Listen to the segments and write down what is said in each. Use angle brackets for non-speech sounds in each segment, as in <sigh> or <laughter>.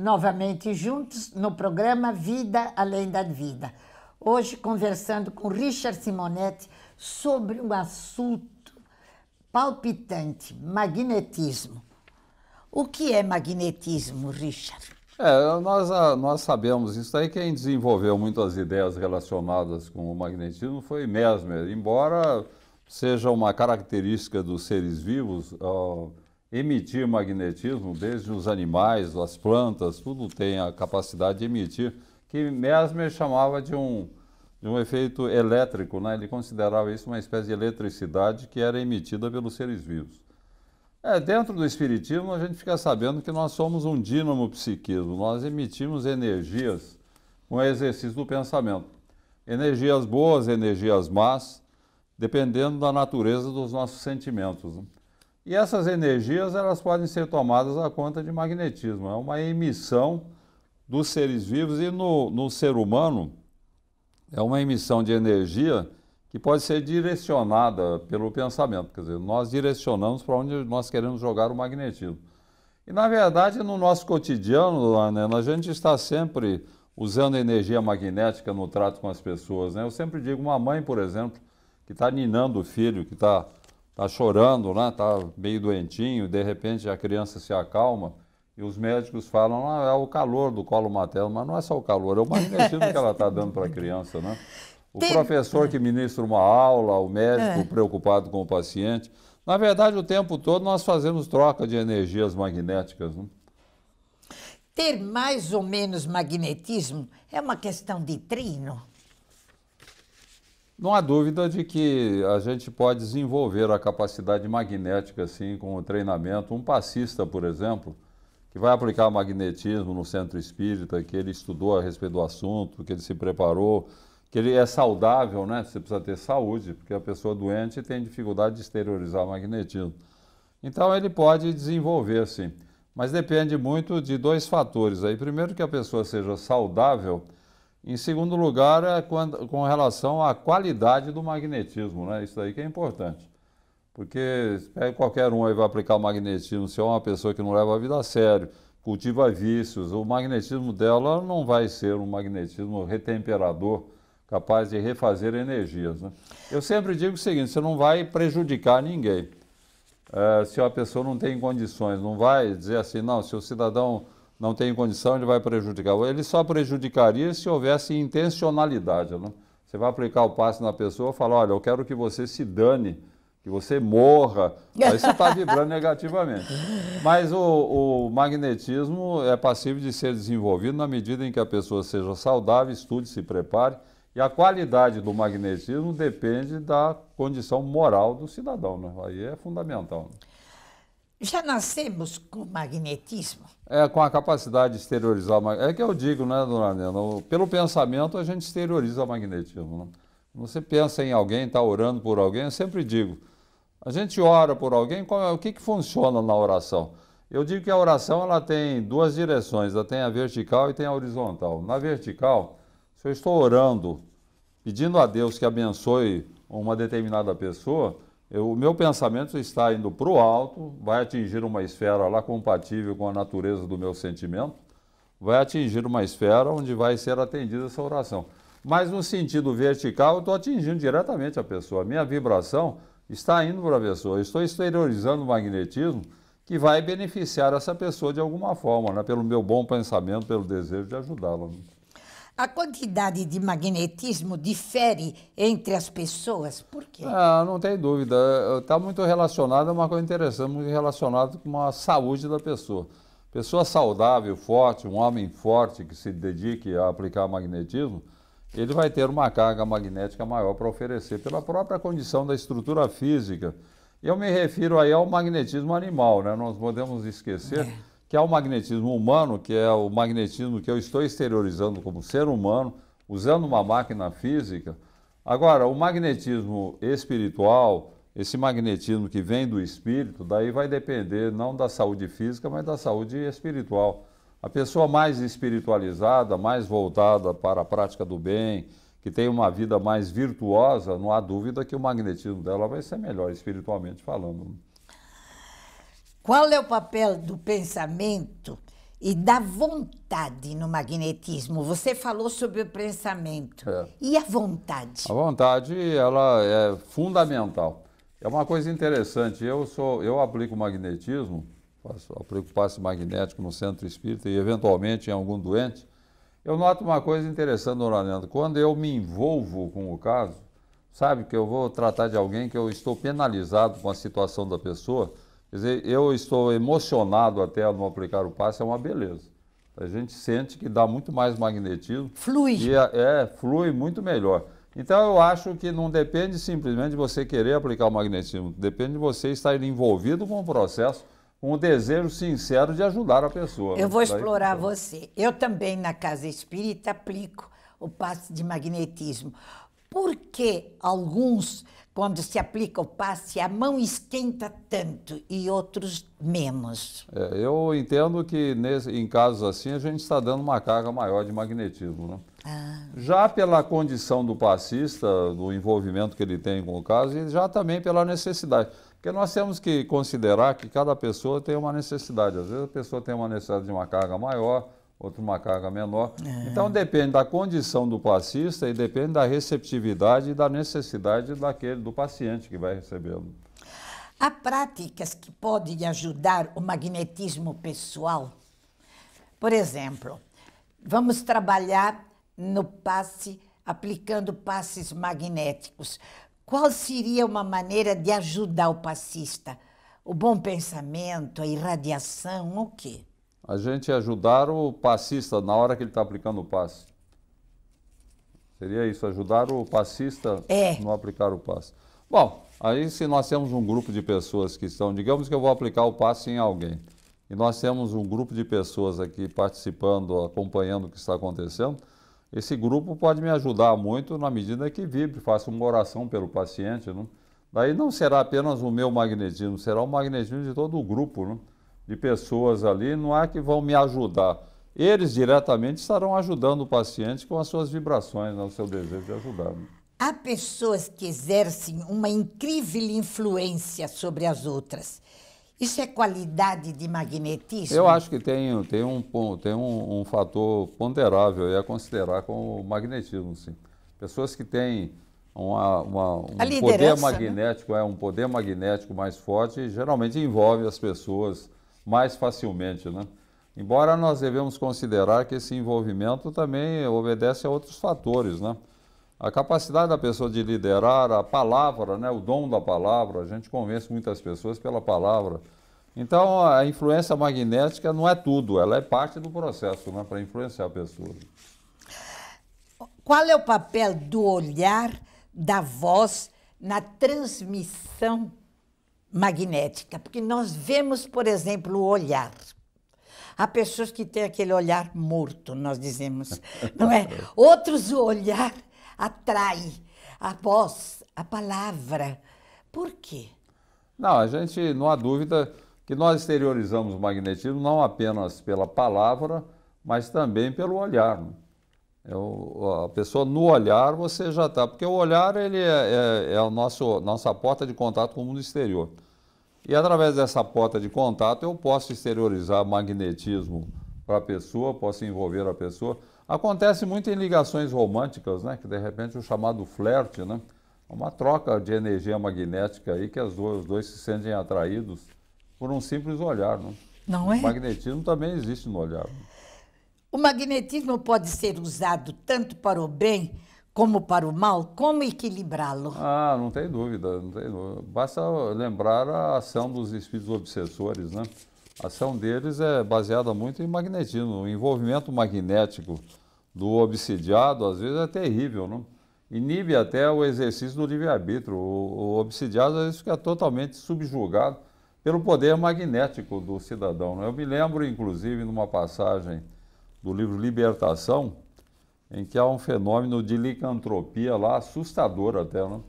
novamente juntos no programa Vida Além da Vida. Hoje conversando com Richard Simonetti sobre um assunto palpitante, magnetismo. O que é magnetismo, Richard? É, nós, ah, nós sabemos isso aí, Quem desenvolveu muitas ideias relacionadas com o magnetismo foi Mesmer, embora seja uma característica dos seres vivos emitir magnetismo, desde os animais, as plantas, tudo tem a capacidade de emitir, que Mesmer chamava de um, de um efeito elétrico, né? ele considerava isso uma espécie de eletricidade que era emitida pelos seres vivos. É, dentro do espiritismo, a gente fica sabendo que nós somos um dínamo psiquismo, nós emitimos energias com o exercício do pensamento. Energias boas, energias más, dependendo da natureza dos nossos sentimentos. Né? E essas energias elas podem ser tomadas à conta de magnetismo. É uma emissão dos seres vivos e no, no ser humano é uma emissão de energia que pode ser direcionada pelo pensamento. Quer dizer, nós direcionamos para onde nós queremos jogar o magnetismo. E na verdade, no nosso cotidiano, Ana, a gente está sempre usando energia magnética no trato com as pessoas. Né? Eu sempre digo, uma mãe, por exemplo, que está ninando o filho, que está está chorando, né? Está meio doentinho, de repente a criança se acalma e os médicos falam, ah, é o calor do colo materno, mas não é só o calor, é o magnetismo que ela está dando para a criança, né? O Tem... professor que ministra uma aula, o médico é. preocupado com o paciente. Na verdade, o tempo todo nós fazemos troca de energias magnéticas. Né? Ter mais ou menos magnetismo é uma questão de trino? Não há dúvida de que a gente pode desenvolver a capacidade magnética assim com o treinamento. Um passista, por exemplo, que vai aplicar magnetismo no centro espírita, que ele estudou a respeito do assunto, que ele se preparou, que ele é saudável, né? Você precisa ter saúde, porque a pessoa doente tem dificuldade de exteriorizar o magnetismo. Então ele pode desenvolver sim, mas depende muito de dois fatores aí. Primeiro que a pessoa seja saudável, em segundo lugar, é quando, com relação à qualidade do magnetismo, né? Isso aí que é importante. Porque pega qualquer um aí vai aplicar magnetismo, se é uma pessoa que não leva a vida a sério, cultiva vícios, o magnetismo dela não vai ser um magnetismo retemperador capaz de refazer energias. Né? Eu sempre digo o seguinte: você não vai prejudicar ninguém. É, se a pessoa não tem condições, não vai dizer assim, não, se o cidadão não tem condição, ele vai prejudicar. Ele só prejudicaria se houvesse intencionalidade. Não? Né? Você vai aplicar o passe na pessoa e falar, olha, eu quero que você se dane, que você morra. Aí você está vibrando <laughs> negativamente. Mas o, o, magnetismo é passível de ser desenvolvido na medida em que a pessoa seja saudável, estude, se prepare. E a qualidade do magnetismo depende da condição moral do cidadão. Né? Aí é fundamental. Né? Já nascemos com magnetismo? É, com a capacidade de exteriorizar. É que eu digo, né, dona Nena? Pelo pensamento, a gente exterioriza o magnetismo. Né? Você pensa em alguém, está orando por alguém, eu sempre digo. A gente ora por alguém, qual, é, o que, que funciona na oração? Eu digo que a oração ela tem duas direções, ela tem a vertical e tem a horizontal. Na vertical, se eu estou orando, pedindo a Deus que abençoe uma determinada pessoa, o meu pensamento está indo para o alto, vai atingir uma esfera lá compatível com a natureza do meu sentimento, vai atingir uma esfera onde vai ser atendida essa oração. Mas no sentido vertical, eu estou atingindo diretamente a pessoa. A minha vibração está indo para a pessoa. Eu estou exteriorizando o magnetismo que vai beneficiar essa pessoa de alguma forma, né? pelo meu bom pensamento, pelo desejo de ajudá-la. Né? A quantidade de magnetismo difere entre as pessoas? Por quê? Ah, não tem dúvida. Está muito relacionado, é uma coisa interessante, muito relacionado com a saúde da pessoa. Pessoa saudável, forte, um homem forte que se dedique a aplicar magnetismo, ele vai ter uma carga magnética maior para oferecer pela própria condição da estrutura física. Eu me refiro aí ao magnetismo animal, né? Nós podemos esquecer é que é o magnetismo humano, que é o magnetismo que eu estou exteriorizando como ser humano, usando uma máquina física. Agora, o magnetismo espiritual, esse magnetismo que vem do espírito, daí vai depender não da saúde física, mas da saúde espiritual. A pessoa mais espiritualizada, mais voltada para a prática do bem, que tem uma vida mais virtuosa, não há dúvida que o magnetismo dela vai ser melhor espiritualmente falando. Né? Qual é o papel do pensamento e da vontade no magnetismo? Você falou sobre o pensamento. É. E a vontade? A vontade, ela é fundamental. É uma coisa interessante. Eu sou, eu aplico magnetismo, faço, aplico passe magnético no centro espírita e eventualmente em algum doente. Eu noto uma coisa interessante, Noranento. Quando eu me envolvo com o caso, sabe que eu vou tratar de alguém que eu estou penalizado com a situação da pessoa Quer dizer, eu estou emocionado até ao não aplicar o passe, é uma beleza. A gente sente que dá muito mais magnetismo. Flui. E é, é flui muito melhor. Então eu acho que não depende simplesmente de você querer aplicar o magnetismo, depende de você estar envolvido com o processo, com o desejo sincero de ajudar a pessoa. Né? Eu vou explorar você. Eu também na casa espírita aplico o passe de magnetismo. Por que alguns, quando se aplica o passe, a mão esquenta tanto e outros menos? É, eu entendo que nesse, em casos assim a gente está dando uma carga maior de magnetismo. Né? Ah. Já pela condição do passista, do envolvimento que ele tem com o caso, e já também pela necessidade. Porque nós temos que considerar que cada pessoa tem uma necessidade. Às vezes a pessoa tem uma necessidade de uma carga maior, outro uma carga é menor. É. Então depende da condição do passista e depende da receptividade e da necessidade daquele, do paciente que vai recebê-lo. Há práticas que podem ajudar o magnetismo pessoal? Por exemplo, vamos trabalhar no passe, aplicando passes magnéticos. Qual seria uma maneira de ajudar o passista? O bom pensamento, a irradiação, o quê? a gente ajudar o passista na hora que ele está aplicando o passe. Seria isso, ajudar o passista é. no aplicar o passe. Bom, aí se nós temos um grupo de pessoas que estão, digamos que eu vou aplicar o passe em alguém, e nós temos um grupo de pessoas aqui participando, acompanhando o que está acontecendo, esse grupo pode me ajudar muito na medida que vibre, faça uma oração pelo paciente, né? Daí não será apenas o meu magnetismo, será o magnetismo de todo o grupo, né? de pessoas ali, não há que vão me ajudar. Eles diretamente estarão ajudando o paciente com as suas vibrações, né, o seu desejo de ajudar. Né? Há pessoas que exercem uma incrível influência sobre as outras. Isso é qualidade de magnetismo? Eu acho que tem, tem, um, tem um, um fator ponderável a considerar com o magnetismo, sim. Pessoas que têm uma, uma, um poder né? magnético, né? é um poder magnético mais forte, geralmente envolve as pessoas mais facilmente, né? Embora nós devemos considerar que esse envolvimento também obedece a outros fatores, né? A capacidade da pessoa de liderar, a palavra, né? o dom da palavra, a gente convence muitas pessoas pela palavra. Então, a influência magnética não é tudo, ela é parte do processo né? para influenciar a pessoa. Qual é o papel do olhar, da voz, na transmissão magnética, porque nós vemos, por exemplo, o olhar. Há pessoas que têm aquele olhar morto, nós dizemos, <laughs> não é? Outros o olhar atrai a voz, a palavra. Por quê? Não, a gente não há dúvida que nós exteriorizamos o magnetismo não apenas pela palavra, mas também pelo olhar. Não? Né? É o, a pessoa no olhar você já está, porque o olhar ele é, é, é, a nosso, nossa porta de contato com o mundo exterior. E através dessa porta de contato eu posso exteriorizar magnetismo para a pessoa, posso envolver a pessoa. Acontece muito em ligações românticas, né? Que de repente o chamado flerte, né? É uma troca de energia magnética aí que as duas, os dois se sentem atraídos por um simples olhar, né? Não é? O magnetismo também existe no olhar. Né? O magnetismo pode ser usado tanto para o bem como para o mal? Como equilibrá-lo? Ah, não tem dúvida, não tem dúvida. Basta lembrar a ação dos espíritos obsessores, né? A ação deles é baseada muito em magnetismo. O envolvimento magnético do obsidiado, às vezes, é terrível, não? Inibe até o exercício do livre-arbítrio. O, o obsidiado, às vezes, fica totalmente subjugado pelo poder magnético do cidadão. Né? Eu me lembro, inclusive, numa passagem do livro Libertação, em que há um fenômeno de licantropia lá assustador até, né?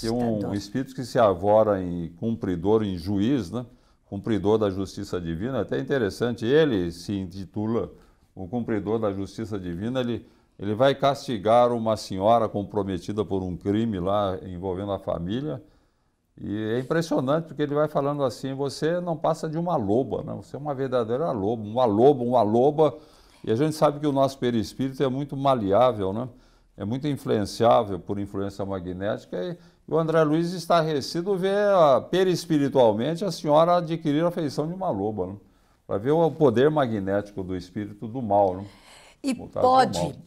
Tem um espírito que se avora em cumpridor, em juiz, né? Cumpridor da justiça divina, é até interessante, ele se intitula o cumpridor da justiça divina, ele, ele vai castigar uma senhora comprometida por um crime lá envolvendo a família, e é impressionante porque ele vai falando assim: você não passa de uma loba, né? você é uma verdadeira loba, uma loba, uma loba e a gente sabe que o nosso perispírito é muito maleável, né? é muito influenciável por influência magnética. E o André Luiz está vê ver ah, perispiritualmente a senhora adquirir a feição de uma loba, né? para ver o poder magnético do espírito do mal. Né? E pode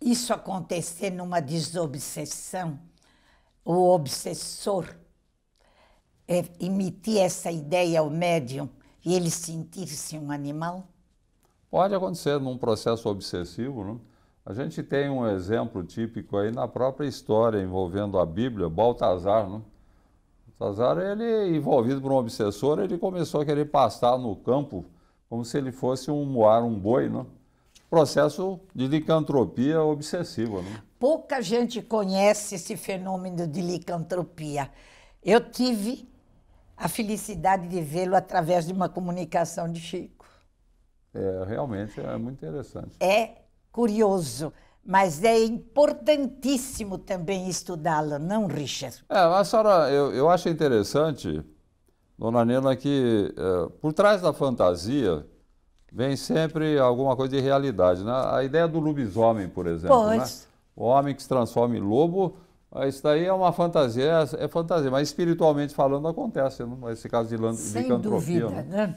isso acontecer numa desobsessão, o obsessor é, emitir essa ideia ao médium e ele sentir-se um animal? Pode acontecer num processo obsessivo. Né? A gente tem um exemplo típico aí na própria história envolvendo a Bíblia, Baltazar. Né? Baltazar, ele, envolvido por um obsessor, ele começou a querer pastar no campo como se ele fosse um moar, um boi. Né? Processo de licantropia obsessiva. Né? Pouca gente conhece esse fenômeno de licantropia. Eu tive a felicidade de vê-lo através de uma comunicação de Chico é, realmente é muito interessante. É curioso, mas é importantíssimo também estudá-la, não, Richard? É, a senhora, eu, eu acho interessante, dona Nena, que é, por trás da fantasia vem sempre alguma coisa de realidade. Né? A ideia do lobisomem, por exemplo. Né? Pois. Né? O homem que se transforma em lobo, isso daí é uma fantasia, é fantasia, mas espiritualmente falando acontece, nesse né? esse caso de, de Sem Dúvida, né? né?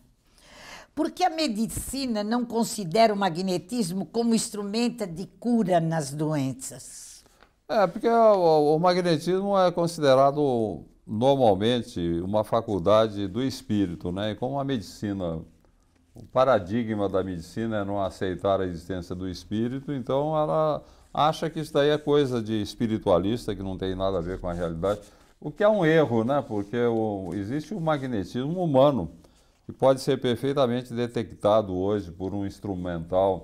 Por que a medicina não considera o magnetismo como instrumento de cura nas doenças? É, porque o, o magnetismo é considerado normalmente uma faculdade do espírito, né? E como a medicina, o paradigma da medicina é não aceitar a existência do espírito, então ela acha que isso daí é coisa de espiritualista, que não tem nada a ver com a realidade. O que é um erro, né? Porque o, existe o magnetismo humano que pode ser perfeitamente detectado hoje por um instrumental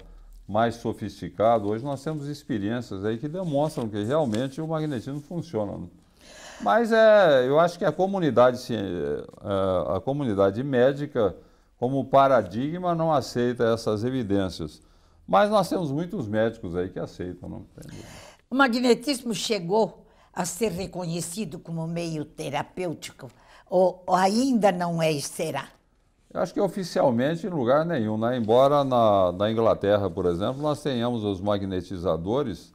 mais sofisticado. Hoje nós temos experiências aí que demonstram que realmente o magnetismo funciona. Né? Mas é, eu acho que a comunidade, é, é, a comunidade médica, como paradigma, não aceita essas evidências. Mas nós temos muitos médicos aí que aceitam. Não o magnetismo chegou a ser reconhecido como meio terapêutico ou, ou ainda não é e será? Acho que oficialmente em lugar nenhum, né? Embora na, na Inglaterra, por exemplo, nós tenhamos os magnetizadores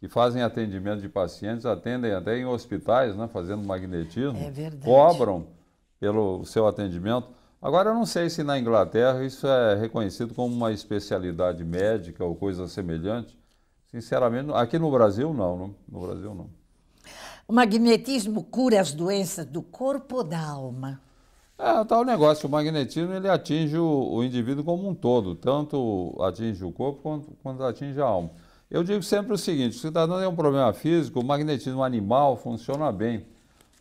que fazem atendimento de pacientes, atendem até em hospitais, né? Fazendo magnetismo. É Cobram pelo seu atendimento. Agora, eu não sei se na Inglaterra isso é reconhecido como uma especialidade médica ou coisa semelhante. Sinceramente, aqui no Brasil não, não. Né? no Brasil não. O magnetismo cura as doenças do corpo ou da alma? É, tal tá, negócio, o magnetismo ele atinge o, o, indivíduo como um todo, tanto atinge o corpo quanto, quanto atinge a alma. Eu digo sempre o seguinte, o cidadão tem um problema físico, o magnetismo animal funciona bem,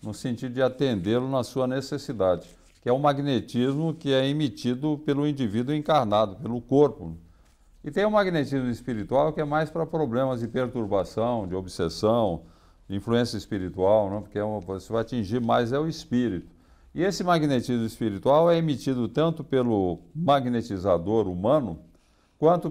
no sentido de atendê-lo na sua necessidade, que é o magnetismo que é emitido pelo indivíduo encarnado, pelo corpo. E tem o magnetismo espiritual que é mais para problemas de perturbação, de obsessão, de influência espiritual, né? porque é uma, você vai atingir mais é o espírito. E esse magnetismo espiritual é emitido tanto pelo magnetizador humano, quanto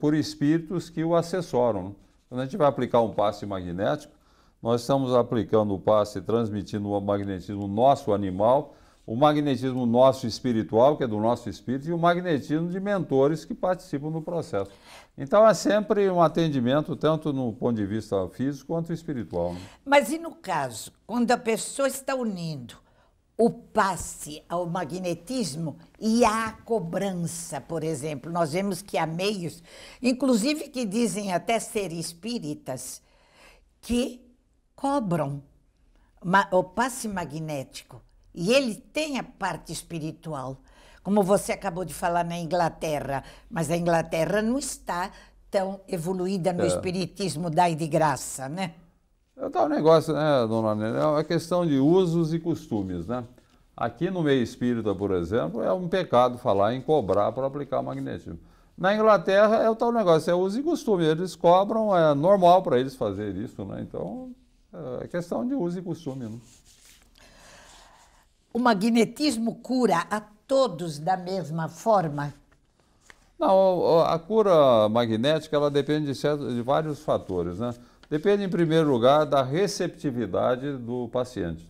por espíritos que o assessoram. Quando a gente vai aplicar um passe magnético, nós estamos aplicando o passe, transmitindo o magnetismo nosso animal, o magnetismo nosso espiritual, que é do nosso espírito, e o magnetismo de mentores que participam do processo. Então é sempre um atendimento, tanto no ponto de vista físico quanto espiritual. Né? Mas e no caso, quando a pessoa está unindo o passe ao magnetismo e à cobrança, por exemplo. Nós vemos que há meios, inclusive que dizem até ser espíritas, que cobram o passe magnético. E ele tem a parte espiritual. Como você acabou de falar na Inglaterra, mas a Inglaterra não está tão evoluída no é. espiritismo dai de graça, né? É tá, o negócio, né, dona Nena? É uma questão de usos e costumes, né? Aqui no meio espírita, por exemplo, é um pecado falar em cobrar para aplicar magnetismo. Na Inglaterra é o tal negócio, é uso e costume. Eles cobram, é normal para eles fazer isso, né? Então, é questão de uso e costume. Né? O magnetismo cura a todos da mesma forma? Não, a cura magnética ela depende de, de vários fatores, né? Depende, em primeiro lugar, da receptividade do paciente.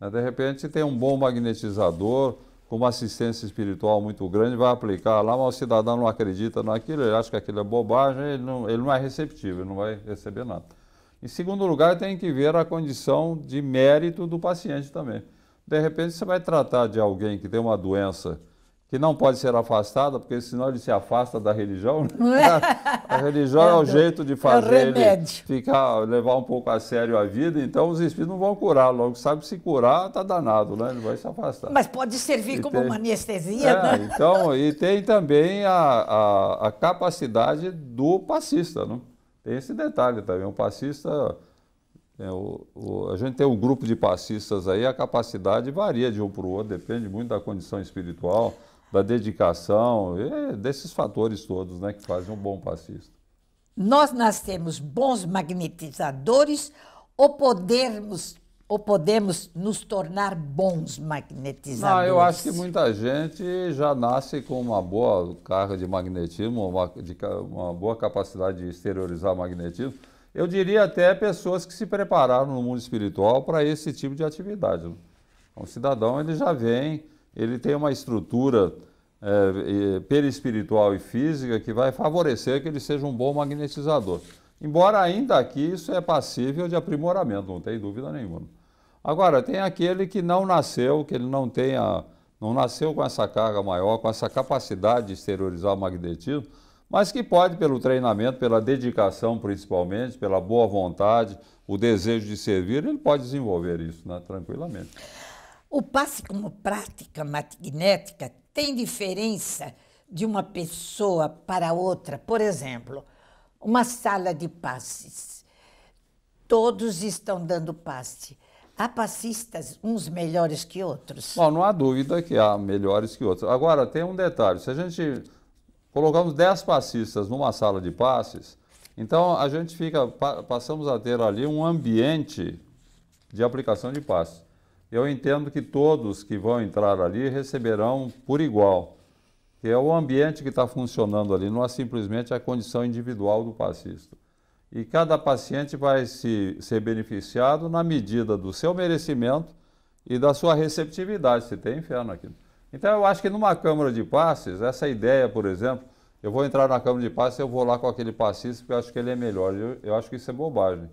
Né, de repente, tem um bom magnetizador, com uma assistência espiritual muito grande, vai aplicar lá, mas o cidadão não acredita naquilo, ele acha que aquilo é bobagem, ele não, ele não é receptivo, ele não vai receber nada. Em segundo lugar, tem que ver a condição de mérito do paciente também. De repente, você vai tratar de alguém que tem uma doença que não pode ser afastada, porque senão ele se afasta da religião. Né? <laughs> A religião é, o jeito de é fazer é ele ficar, levar um pouco a sério a vida, então os espíritos não vão curar. Logo, sabe se curar, está danado, né? ele vai se afastar. Mas pode servir e como tem... uma anestesia, é, né? Então, e tem também a, a, a capacidade do passista, né? Tem esse detalhe também, o passista... É, o, o, a gente tem um grupo de passistas aí, a capacidade varia de um para o outro, depende muito da condição espiritual, da dedicação, é desses fatores todos né, que fazem um bom passista. Nós nascemos bons magnetizadores ou podemos, ou podemos nos tornar bons magnetizadores? Não, ah, eu acho que muita gente já nasce com uma boa carga de magnetismo, uma, de, uma boa capacidade de exteriorizar magnetismo. Eu diria até pessoas que se prepararam no mundo espiritual para esse tipo de atividade. Um né? então, cidadão ele já vem ele tem uma estrutura é, perispiritual e física que vai favorecer que ele seja um bom magnetizador. Embora ainda aqui isso é passível de aprimoramento, não tem dúvida nenhuma. Agora, tem aquele que não nasceu, que ele não tenha, não nasceu com essa carga maior, com essa capacidade de exteriorizar o magnetismo, mas que pode, pelo treinamento, pela dedicação principalmente, pela boa vontade, o desejo de servir, ele pode desenvolver isso né, tranquilamente. O passe como prática magnética tem diferença de uma pessoa para outra. Por exemplo, uma sala de passes. Todos estão dando passe. Há passistas uns melhores que outros? Bom, não há dúvida que há melhores que outros. Agora, tem um detalhe. Se a gente colocamos 10 passistas numa sala de passes, então a gente fica, passamos a ter ali um ambiente de aplicação de passes eu entendo que todos que vão entrar ali receberão por igual, que é o ambiente que está funcionando ali, não é simplesmente a condição individual do passista. E cada paciente vai se, ser beneficiado na medida do seu merecimento e da sua receptividade, se tem inferno aqui. Então eu acho que numa Câmara de Passes, essa ideia, por exemplo, eu vou entrar na Câmara de Passes, eu vou lá com aquele passista porque eu acho que ele é melhor, eu, eu acho que isso é bobagem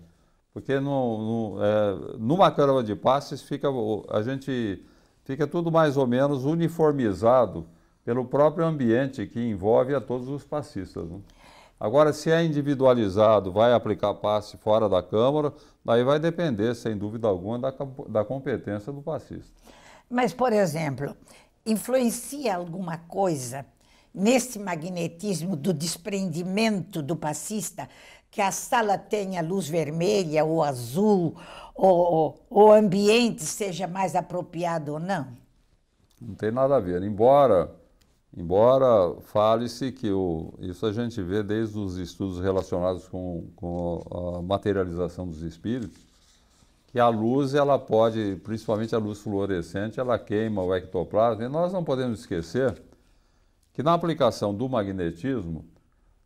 porque no, no, é, numa câmara de passes fica, a gente fica tudo mais ou menos uniformizado pelo próprio ambiente que envolve a todos os passistas. Né? Agora, se é individualizado, vai aplicar passe fora da Câmara, daí vai depender, sem dúvida alguma, da, da competência do passista. Mas, por exemplo, influencia alguma coisa nesse magnetismo do desprendimento do passista que a sala tenha luz vermelha ou azul, ou o ambiente seja mais apropriado ou não? Não tem nada a ver. Embora, embora fale-se que o, isso a gente vê desde os estudos relacionados com, com a materialização dos espíritos, que a luz, ela pode, principalmente a luz fluorescente, ela queima o ectoplasma. E nós não podemos esquecer que na aplicação do magnetismo,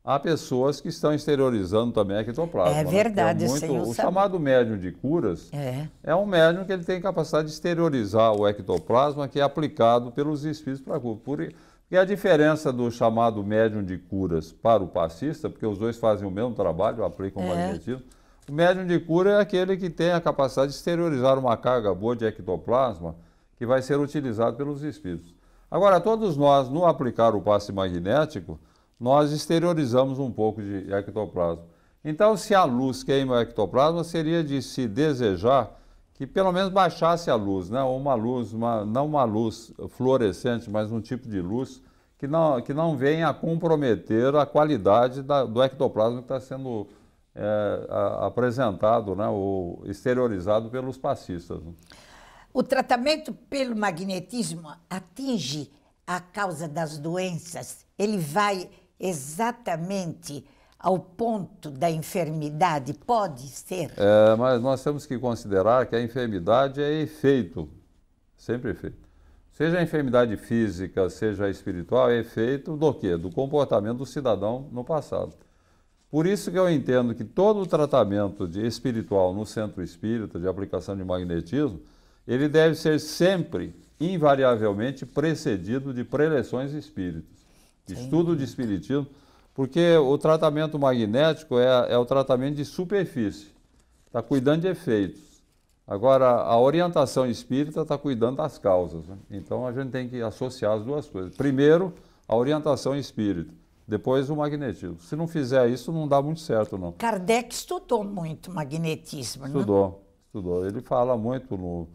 há pessoas que estão exteriorizando também a ectoplasma. É, né, é verdade, né? é muito, O chamado médium de curas é. é um médium que ele tem capacidade de exteriorizar o ectoplasma que é aplicado pelos espíritos para a cura. Por, e a diferença do chamado médium de curas para o passista, porque os dois fazem o mesmo trabalho, aplicam é. o magnetismo, o médium de cura é aquele que tem a capacidade de exteriorizar uma carga boa de ectoplasma que vai ser utilizado pelos espíritos. Agora, todos nós, no aplicar o passe magnético, nós exteriorizamos um pouco de ectoplasma. Então, se a luz queima o ectoplasma, seria de se desejar que pelo menos baixasse a luz, né? Ou uma luz, uma, não uma luz fluorescente, mas um tipo de luz que não, que não venha a comprometer a qualidade da, do ectoplasma que está sendo é, a, apresentado né, ou exteriorizado pelos passistas. Né? O tratamento pelo magnetismo atinge a causa das doenças? Ele vai exatamente ao ponto da enfermidade? Pode ser? É, mas nós temos que considerar que a enfermidade é efeito, sempre efeito. Seja a enfermidade física, seja a espiritual, é efeito do quê? Do comportamento do cidadão no passado. Por isso que eu entendo que todo o tratamento de espiritual no centro espírita, de aplicação de magnetismo, ele deve ser sempre, invariavelmente, precedido de preleções espíritas. Sim. estudo de espiritismo, porque o tratamento magnético é, é o tratamento de superfície, está cuidando de efeitos. Agora, a orientação espírita está cuidando das causas. Né? Então, a gente tem que associar as duas coisas. Primeiro, a orientação espírita. Depois o magnetismo. Se não fizer isso, não dá muito certo, não. Kardec estudou muito magnetismo, né? estudou, não? Estudou, Ele fala muito no,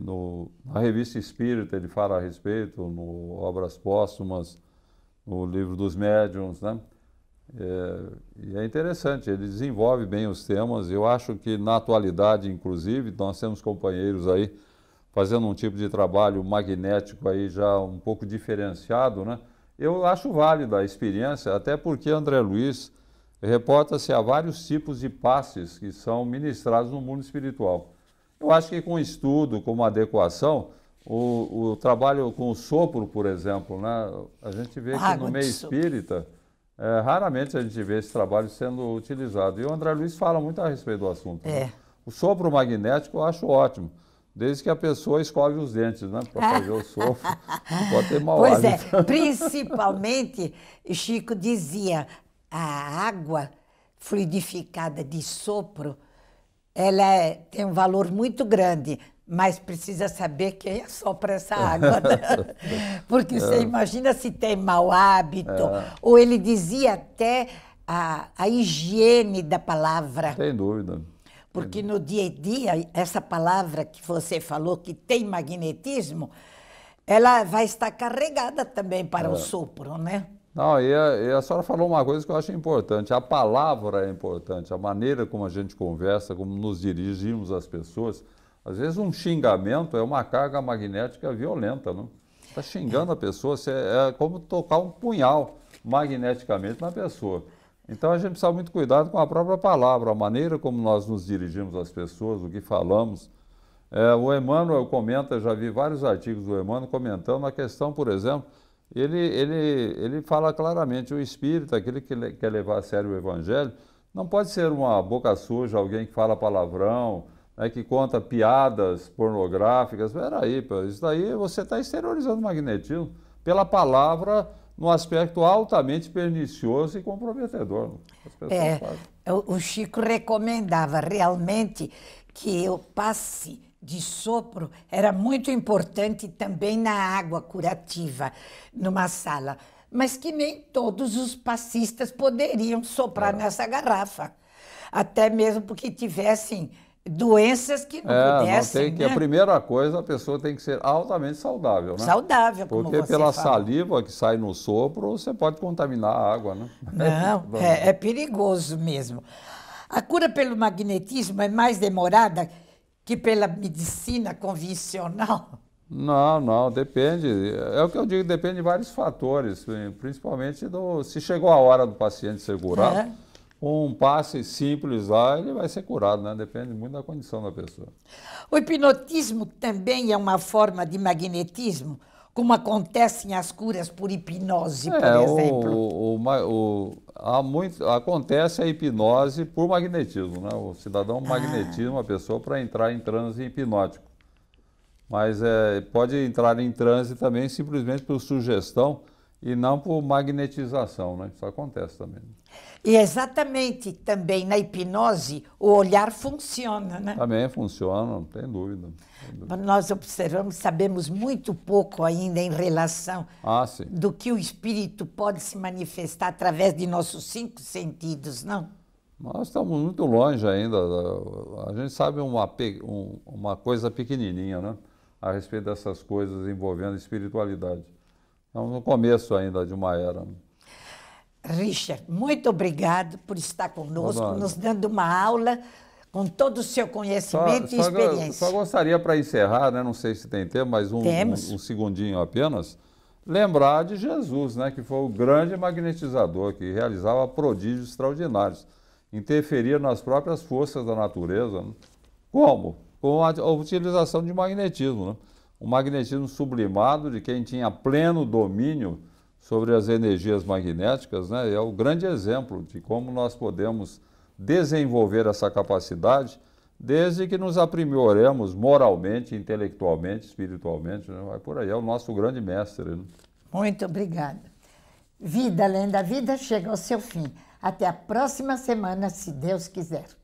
no, na revista Espírita, ele fala a respeito, no Obras Póstumas, no livro dos médiums, né? É, e é interessante, ele desenvolve bem os temas. Eu acho que na atualidade, inclusive, nós temos companheiros aí fazendo um tipo de trabalho magnético aí já um pouco diferenciado, né? Eu acho válida a experiência, até porque André Luiz reporta-se a vários tipos de passes que são ministrados no mundo espiritual. Eu acho que com estudo, com uma adequação, o, o trabalho com o sopro, por exemplo, né? a gente vê que no meio espírita, é, raramente a gente vê esse trabalho sendo utilizado. E o André Luiz fala muito a respeito do assunto. Né? É. Né? O sopro magnético eu acho ótimo. Desde que a pessoa escove os dentes, né? Para <laughs> fazer o sofro. Pode ter mau Pois hábito. é. <laughs> Principalmente, Chico dizia, a água fluidificada de sopro, ela é, tem um valor muito grande mas precisa saber quem para essa <laughs> água. Né? <laughs> Porque você é. imagina se tem mau hábito. É. Ou ele dizia até a, a higiene da palavra. Sem dúvida. Porque no dia a dia, essa palavra que você falou, que tem magnetismo, ela vai estar carregada também para é. o sopro, né? Não, e a, e a, senhora falou uma coisa que eu acho importante. A palavra é importante, a maneira como a gente conversa, como nos dirigimos às pessoas. Às vezes um xingamento é uma carga magnética violenta, não? Né? Está xingando a pessoa, é como tocar um punhal magneticamente na pessoa. Então a gente precisa muito cuidado com a própria palavra, a maneira como nós nos dirigimos às pessoas, o que falamos. É, o Emmanuel comenta, já vi vários artigos do Emmanuel comentando a questão, por exemplo, ele, ele, ele fala claramente, o espírito, aquele que le, quer levar a sério o evangelho, não pode ser uma boca suja, alguém que fala palavrão, né, que conta piadas pornográficas. Peraí, isso daí você está exteriorizando o magnetismo pela palavra num aspecto altamente pernicioso e comprometedor. é, o Chico recomendava realmente que o passe de sopro era muito importante também na água curativa, numa sala, mas que nem todos os passistas poderiam soprar é. nessa garrafa. Até mesmo porque tivessem doenças que é, não é, pudessem. Não que, né? A primeira coisa, a pessoa tem que ser altamente saudável, né? Saudável, como Porque pela fala. saliva que sai no sopro, você pode contaminar a água, né? Não, <laughs> é, é, perigoso mesmo. A cura pelo magnetismo é mais demorada que pela medicina convencional? Não, não, depende. É o que eu digo, depende de vários fatores, principalmente do se chegou a hora do paciente segurar. É um passe simples lá, ele vai ser curado, né? Depende muito da condição da pessoa. O hipnotismo também é uma forma de magnetismo, como acontecem as curas por hipnose, é, por exemplo. O, o, o, há muito, acontece a hipnose por magnetismo, né? O cidadão ah. magnetiza uma a pessoa para entrar em transe hipnótico. Mas é, pode entrar em transe também simplesmente por sugestão e não por magnetização, né? Isso acontece também. E é exatamente, também na hipnose, o olhar funciona, né? Também funciona, não tem dúvida. Nós observamos, sabemos muito pouco ainda em relação ah, do que o espírito pode se manifestar através de nossos cinco sentidos, não? Nós estamos muito longe ainda. A gente sabe uma, uma coisa pequenininha, né? A respeito dessas coisas envolvendo espiritualidade. Estamos no começo ainda de uma era. Né? Richard, muito obrigado por estar conosco, nos dando uma aula com todo o seu conhecimento só, e experiência. Só, gostaria, para encerrar, né, não sei se tem tempo, mas um, um, um, segundinho apenas, lembrar de Jesus, né, que foi o grande magnetizador, que realizava prodígios extraordinários, interferia nas próprias forças da natureza. Né? Como? Com a, a utilização de magnetismo. Né? o magnetismo sublimado de quem tinha pleno domínio sobre as energias magnéticas, né? É o grande exemplo de como nós podemos desenvolver essa capacidade desde que nos aprimoremos moralmente, intelectualmente, espiritualmente, né? vai por aí, é o nosso grande mestre. Né? Muito obrigada. Vida, além da vida, chega ao seu fim. Até a próxima semana, se Deus quiser.